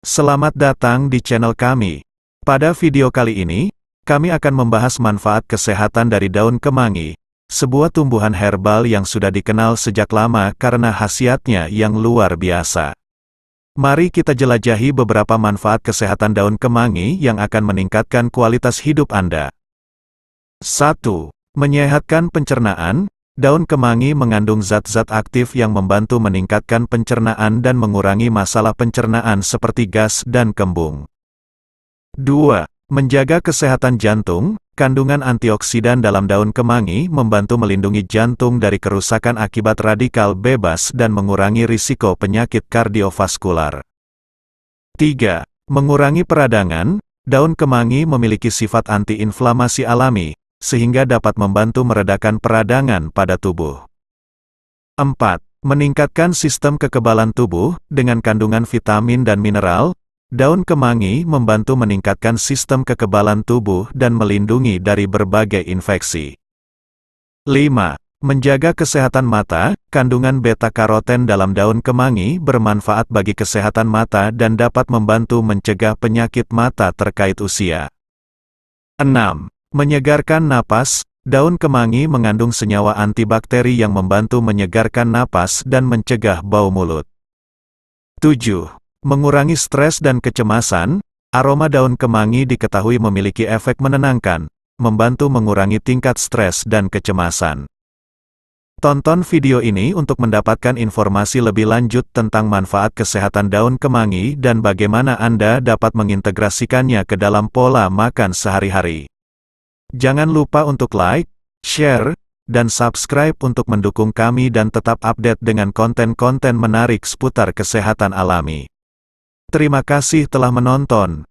Selamat datang di channel kami. Pada video kali ini, kami akan membahas manfaat kesehatan dari daun kemangi, sebuah tumbuhan herbal yang sudah dikenal sejak lama karena khasiatnya yang luar biasa. Mari kita jelajahi beberapa manfaat kesehatan daun kemangi yang akan meningkatkan kualitas hidup Anda. 1. Menyehatkan pencernaan, Daun kemangi mengandung zat-zat aktif yang membantu meningkatkan pencernaan dan mengurangi masalah pencernaan seperti gas dan kembung. 2. Menjaga kesehatan jantung, kandungan antioksidan dalam daun kemangi membantu melindungi jantung dari kerusakan akibat radikal bebas dan mengurangi risiko penyakit kardiovaskular. 3. Mengurangi peradangan, daun kemangi memiliki sifat antiinflamasi alami, sehingga dapat membantu meredakan peradangan pada tubuh. 4. Meningkatkan sistem kekebalan tubuh dengan kandungan vitamin dan mineral. Daun kemangi membantu meningkatkan sistem kekebalan tubuh dan melindungi dari berbagai infeksi. 5. Menjaga kesehatan mata, kandungan beta-karoten dalam daun kemangi bermanfaat bagi kesehatan mata dan dapat membantu mencegah penyakit mata terkait usia. 6. Menyegarkan napas, daun kemangi mengandung senyawa antibakteri yang membantu menyegarkan napas dan mencegah bau mulut. 7. Mengurangi stres dan kecemasan, aroma daun kemangi diketahui memiliki efek menenangkan, membantu mengurangi tingkat stres dan kecemasan. Tonton video ini untuk mendapatkan informasi lebih lanjut tentang manfaat kesehatan daun kemangi dan bagaimana Anda dapat mengintegrasikannya ke dalam pola makan sehari-hari. Jangan lupa untuk like, share, dan subscribe untuk mendukung kami dan tetap update dengan konten-konten menarik seputar kesehatan alami. Terima kasih telah menonton.